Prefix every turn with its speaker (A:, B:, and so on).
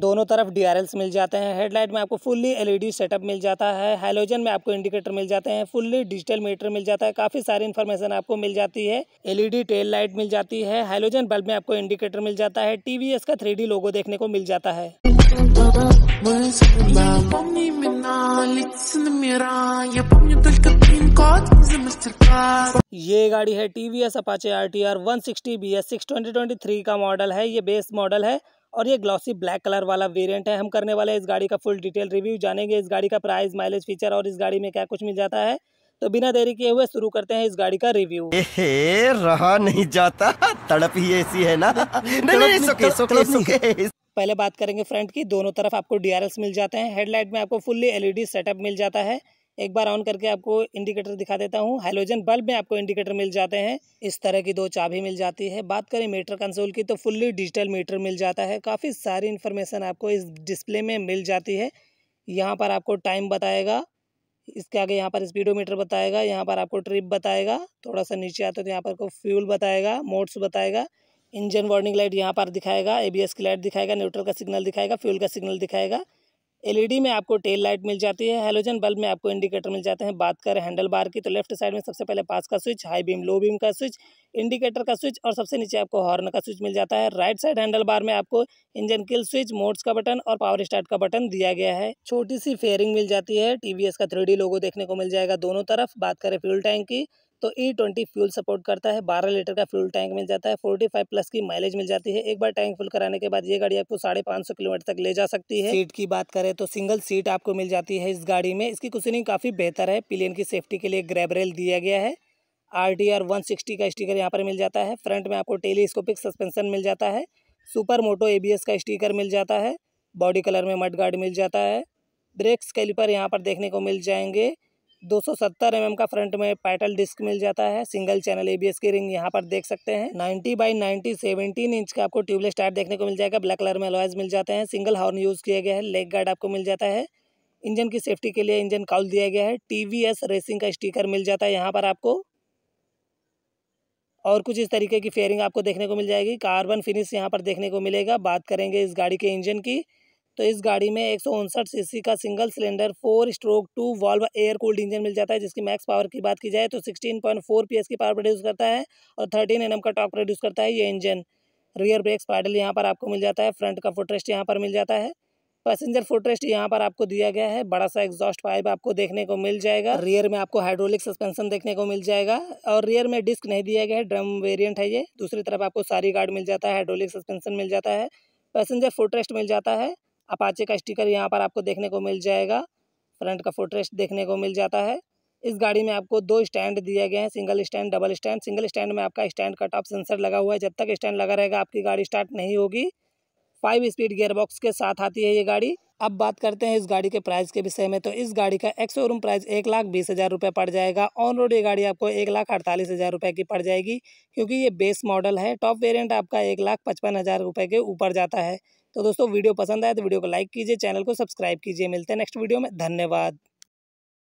A: दोनों तरफ डी मिल जाते हैं हेडलाइट में आपको फुल्ली एलईडी सेटअप मिल जाता है हेलोजन में आपको इंडिकेटर मिल जाते हैं फुल्ली डिजिटल मीटर मिल जाता है काफ़ी सारी इन्फॉर्मेशन आपको मिल जाती है एलईडी टेल लाइट मिल जाती है हेलोजन बल्ब में आपको इंडिकेटर मिल जाता है टीवीएस का थ्री लोगो देखने को मिल जाता है ये गाड़ी है TVS Apache R T R one sixty B S six twenty twenty three का मॉडल है ये बेस मॉडल है और ये ग्लॉसी ब्लैक कलर वाला वेरिएंट है हम करने वाले इस गाड़ी का फुल डिटेल रिव्यू जानेंगे इस गाड़ी का प्राइस माइलेज फीचर और इस गाड़ी में क्या कुछ मिल जाता है तो बिना देरी किए हुए शुरू करते हैं इस गाड़ी का रिव्यू रहा नहीं जाता तड़प ही ऐसी है ना पहले बात करेंगे फ्रंट की दोनों तरफ आपको डीआरएस मिल जाते हैं हेडलाइट में आपको फुल्ली एलईडी सेटअप मिल जाता है एक बार ऑन करके आपको इंडिकेटर दिखा देता हूँ हाइलोजन बल्ब में आपको इंडिकेटर मिल जाते हैं इस तरह की दो चाबी मिल जाती है बात करें मीटर कंसोल की तो फुल्ली डिजिटल मीटर मिल जाता है काफ़ी सारी इन्फॉर्मेशन आपको इस डिस्प्ले में मिल जाती है यहाँ पर आपको टाइम बताएगा इसके आगे यहाँ पर स्पीडोमीटर बताएगा यहाँ पर आपको ट्रिप बताएगा थोड़ा सा नीचे आते तो यहाँ पर आपको फ्यूल बताएगा मोड्स बताएगा इंजन वार्निंग लाइट यहाँ पर दिखाएगा एबीएस की लाइट दिखाएगा न्यूट्रल का सिग्नल दिखाएगा फ्यूल का सिग्नल दिखाएगा एलईडी में आपको टेल लाइट मिल जाती है हेलोजन बल्ब में आपको इंडिकेटर मिल जाते हैं बात करें हैंडल बार की तो लेफ्ट साइड में सबसे पहले पास का switch high beam low beam का स्विच इंडिकेटर का स्विच और सबसे नीचे आपको हॉर्न का स्विच मिल जाता है राइट साइड हैंडल बार में आपको इंजन किल स्विच मोड्स का बटन और पावर स्टार्ट का बटन दिया गया है छोटी सी फेयरिंग मिल जाती है टीवीएस का थ्री लोगो देखने को मिल जाएगा दोनों तरफ बात करें फ्यूल टैंक की तो ई ट्वेंटी फ्यूल सपोर्ट करता है बारह लीटर का फ्यूल टैंक मिल जाता है फोर्टी फाइव प्लस की माइलेज मिल जाती है एक बार टैंक फुल कराने के बाद ये गाड़ी आपको साढ़े पाँच सौ किलोमीटर तक ले जा सकती है सीट की बात करें तो सिंगल सीट आपको मिल जाती है इस गाड़ी में इसकी कुशनिंग काफ़ी बेहतर है पिलियन की सेफ्टी के लिए रेल दिया गया है R T R one sixty का स्टीकर यहाँ पर मिल जाता है फ्रंट में आपको टेलीस्कोपिक सस्पेंसन मिल जाता है super moto A B S का स्टीकर मिल जाता है बॉडी कलर में मड गार्ड मिल जाता है ब्रेक्स कैलिपर यहाँ पर देखने को मिल जाएंगे दो सौ सत्तर एम एम का फ्रंट में पैटल डिस्क मिल जाता है सिंगल चैनल एबीएस की रिंग यहाँ पर देख सकते हैं 90 बाई 90 17 इंच का आपको ट्यूबलेस टायर देखने को मिल जाएगा ब्लैक कलर में अलॉयज मिल जाते हैं सिंगल हॉर्न यूज़ किया गया है लेग गार्ड आपको मिल जाता है इंजन की सेफ्टी के लिए इंजन काउल दिया गया है टी रेसिंग का स्टीकर मिल जाता है यहाँ पर आपको और कुछ इस तरीके की फेयरिंग आपको देखने को मिल जाएगी कार्बन फिनिश यहाँ पर देखने को मिलेगा बात करेंगे इस गाड़ी के इंजन की तो इस गाड़ी में एक सीसी का single cylinder four stroke two valve air cooled engine मिल जाता है जिसकी मैक्स पावर की बात की जाए तो sixteen point four P S की पावर प्रोड्यूस करता है और थर्टीन एन एम का टॉप प्रोड्यूस करता है ये इंजन रियर ब्रेक्स पैडल यहाँ पर आपको मिल जाता है फ्रंट का फुटरेस्ट यहाँ पर मिल जाता है पैसेंजर फुटरेस्ट यहाँ पर आपको दिया गया है बड़ा सा एग्जॉस्ट पाइप आपको देखने को मिल जाएगा रियर में आपको हाइड्रोलिक सस्पेंशन देखने को मिल जाएगा और रियर में डिस्क नहीं दिया गया है ड्रम वेरियंट है ये दूसरी तरफ आपको सारी गार्ड मिल जाता है हाइड्रोलिक सस्पेंसन मिल जाता है पैसेंजर फुटरेस्ट मिल जाता है अपाचे का स्टिकर यहाँ पर आपको देखने को मिल जाएगा फ्रंट का फुटरेस्ट देखने को मिल जाता है इस गाड़ी में आपको दो स्टैंड दिए गए हैं single stand double stand single stand में आपका स्टैंड कट ऑफ सेंसर लगा हुआ है जब तक स्टैंड लगा रहेगा आपकी गाड़ी स्टार्ट नहीं होगी फाइव स्पीड गेयरबॉक्स के साथ आती है ये गाड़ी अब बात करते हैं इस गाड़ी के प्राइस के विषय में तो इस गाड़ी का एक्स शोरूम प्राइस एक लाख बीस हज़ार रुपये पड़ जाएगा ऑन रोड ये गाड़ी आपको एक लाख अड़तालीस हज़ार रुपये की पड़ जाएगी क्योंकि ये बेस मॉडल है टॉप वेरिएंट आपका एक लाख पचपन हज़ार रुपये के ऊपर जाता है तो दोस्तों वीडियो पसंद आए तो वीडियो को लाइक कीजिए चैनल को सब्सक्राइब कीजिए मिलते हैं नेक्स्ट वीडियो में धन्यवाद